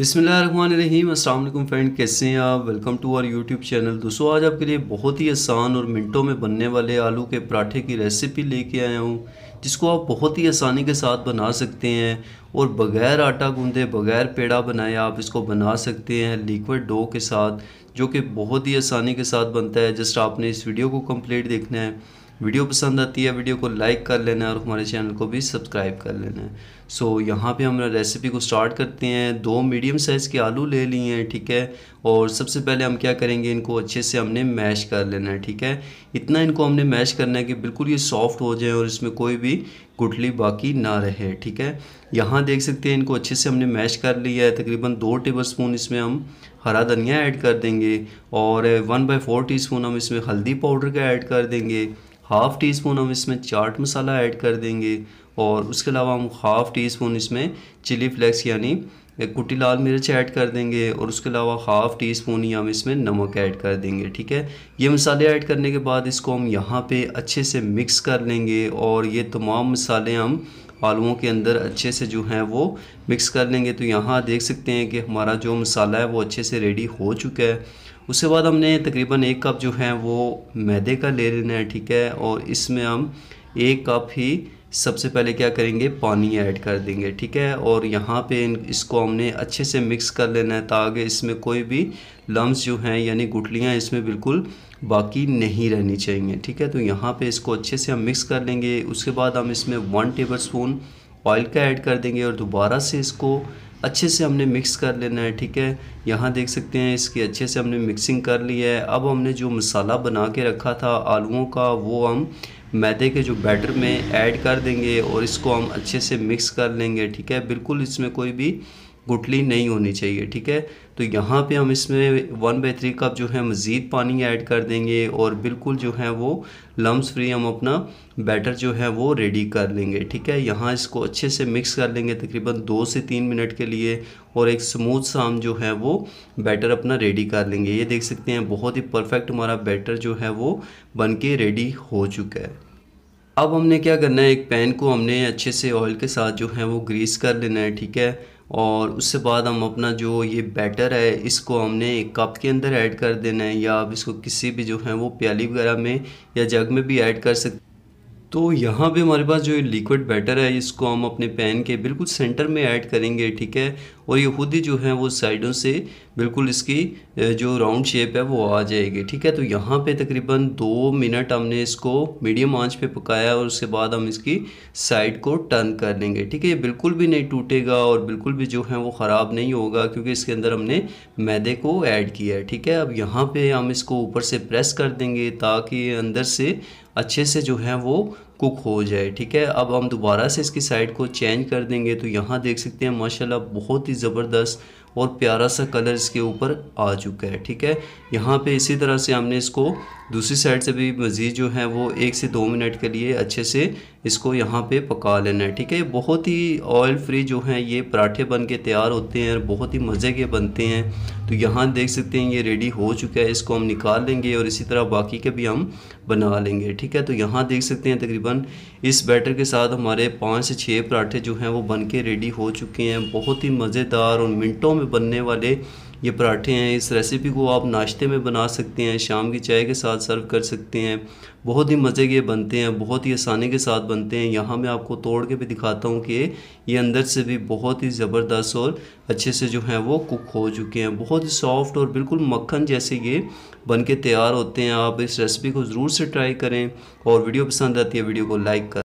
अस्सलाम अल्लाम फ्रेंड कैसे हैं आप welcome to our YouTube channel दोस्तों आज आपके लिए बहुत ही आसान और मिनटों में बनने वाले आलू के पराठे की रेसिपी लेके आया हूँ जिसको आप बहुत ही आसानी के साथ बना सकते हैं और बग़ैर आटा गूंदे बग़ैर पेड़ा बनाए आप इसको बना सकते हैं लिक्विड डो के साथ जो कि बहुत ही आसानी के साथ बनता है जस्ट आपने इस वीडियो को कम्प्लीट देखना है वीडियो पसंद आती है वीडियो को लाइक कर लेना है और हमारे चैनल को भी सब्सक्राइब कर लेना है सो so, यहाँ पे हम रेसिपी को स्टार्ट करते हैं दो मीडियम साइज़ के आलू ले लिए हैं ठीक है और सबसे पहले हम क्या करेंगे इनको अच्छे से हमने मैश कर लेना है ठीक है इतना इनको हमने मैश करना है कि बिल्कुल ये सॉफ्ट हो जाए और इसमें कोई भी गुटली बाकी ना रहे ठीक है यहाँ देख सकते हैं इनको अच्छे से हमने मैश कर लिया है तकरीबन दो टेबल स्पून इसमें हम हरा धनिया ऐड कर देंगे और वन बाई फोर टी हम इसमें हल्दी पाउडर का ऐड कर देंगे हाफ़ टी स्पून हम इसमें चाट मसाला ऐड कर देंगे और उसके अलावा हम हाफ़ टी स्पून इसमें चिली फ्लेक्स यानी कुटी लाल मिर्च ऐड कर देंगे और उसके अलावा हाफ़ टी स्पून ही हम इसमें नमक ऐड कर देंगे ठीक है ये मसाले ऐड करने के बाद इसको हम यहाँ पे अच्छे से मिक्स कर लेंगे और ये तमाम मसाले हम आलूओं के अंदर अच्छे से जो है वो मिक्स कर लेंगे तो यहाँ देख सकते हैं कि हमारा जो मसाला है वो अच्छे से रेडी हो चुका है उसके बाद हमने तकरीबन एक कप जो है वो मैदे का ले लेना है ठीक है और इसमें हम एक कप ही सबसे पहले क्या करेंगे पानी ऐड कर देंगे ठीक है और यहाँ पे इसको हमने अच्छे से मिक्स कर लेना है ताकि इसमें कोई भी लम्स जो हैं यानी गुटलियाँ इसमें बिल्कुल बाकी नहीं रहनी चाहिए ठीक है तो यहाँ पे इसको अच्छे से हम मिक्स कर लेंगे उसके बाद हम इसमें वन टेबल स्पून ऑयल का ऐड कर देंगे और दोबारा से इसको अच्छे से हमने मिक्स कर लेना है ठीक है यहाँ देख सकते हैं इसकी अच्छे से हमने मिक्सिंग कर ली है अब हमने जो मसाला बना के रखा था आलुओं का वो हम मैदे के जो बैटर में ऐड कर देंगे और इसको हम अच्छे से मिक्स कर लेंगे ठीक है बिल्कुल इसमें कोई भी गुटली नहीं होनी चाहिए ठीक है तो यहाँ पे हम इसमें वन बाई थ्री कप जो है मज़ीद पानी ऐड कर देंगे और बिल्कुल जो है वो लम्स फ्री हम अपना बैटर जो है वो रेडी कर लेंगे ठीक है यहाँ इसको अच्छे से मिक्स कर लेंगे तकरीबन दो से तीन मिनट के लिए और एक स्मूथ सा हम जो है वो बैटर अपना रेडी कर लेंगे ये देख सकते हैं बहुत ही परफेक्ट हमारा बैटर जो है वो बन के रेडी हो चुका है अब हमने क्या करना है एक पैन को हमने अच्छे से ऑयल के साथ जो है वो ग्रीस कर लेना है ठीक है और उससे बाद हम अपना जो ये बैटर है इसको हमने एक कप के अंदर ऐड कर देना है या आप इसको किसी भी जो है वो प्याली वगैरह में या जग में भी ऐड कर सकते तो यहाँ पे हमारे पास जो ये लिक्विड बैटर है इसको हम अपने पैन के बिल्कुल सेंटर में ऐड करेंगे ठीक है और ये खुद ही जो है वो साइडों से बिल्कुल इसकी जो राउंड शेप है वो आ जाएगी ठीक है तो यहाँ पे तकरीबन दो मिनट हमने इसको मीडियम आंच पे पकाया और उसके बाद हम इसकी साइड को टर्न कर लेंगे ठीक है ये बिल्कुल भी नहीं टूटेगा और बिल्कुल भी जो है वो ख़राब नहीं होगा क्योंकि इसके अंदर हमने मैदे को ऐड किया है ठीक है अब यहाँ पर हम इसको ऊपर से प्रेस कर देंगे ताकि अंदर से अच्छे से जो है वो कुक हो जाए ठीक है अब हम दोबारा से इसकी साइड को चेंज कर देंगे तो यहाँ देख सकते हैं माशाल्लाह बहुत ही ज़बरदस्त और प्यारा सा कलर इसके ऊपर आ चुका है ठीक है यहाँ पे इसी तरह से हमने इसको दूसरी साइड से भी मज़ीद जो है वो एक से दो मिनट के लिए अच्छे से इसको यहाँ पे पका लेना है ठीक है बहुत ही ऑयल फ्री जो हैं ये पराठे बन के तैयार होते हैं और बहुत ही मज़े के बनते हैं तो यहाँ देख सकते हैं ये रेडी हो चुका है इसको हम निकाल लेंगे और इसी तरह बाकी के भी हम बना लेंगे ठीक है तो यहाँ देख सकते हैं तकरीबन इस बैटर के साथ हमारे पाँच से छः पराठे जो हैं वो बन के रेडी हो चुके हैं बहुत ही मज़ेदार और मिनटों में बनने वाले ये पराठे हैं इस रेसिपी को आप नाश्ते में बना सकते हैं शाम की चाय के साथ सर्व कर सकते हैं बहुत ही मज़े के बनते हैं बहुत ही आसानी के साथ बनते हैं यहाँ मैं आपको तोड़ के भी दिखाता हूँ कि ये अंदर से भी बहुत ही ज़बरदस्त और अच्छे से जो हैं वो कुक हो चुके हैं बहुत ही सॉफ्ट और बिल्कुल मक्खन जैसे ये बन के तैयार होते हैं आप इस रेसिपी को ज़रूर से ट्राई करें और वीडियो पसंद आती है वीडियो को लाइक करें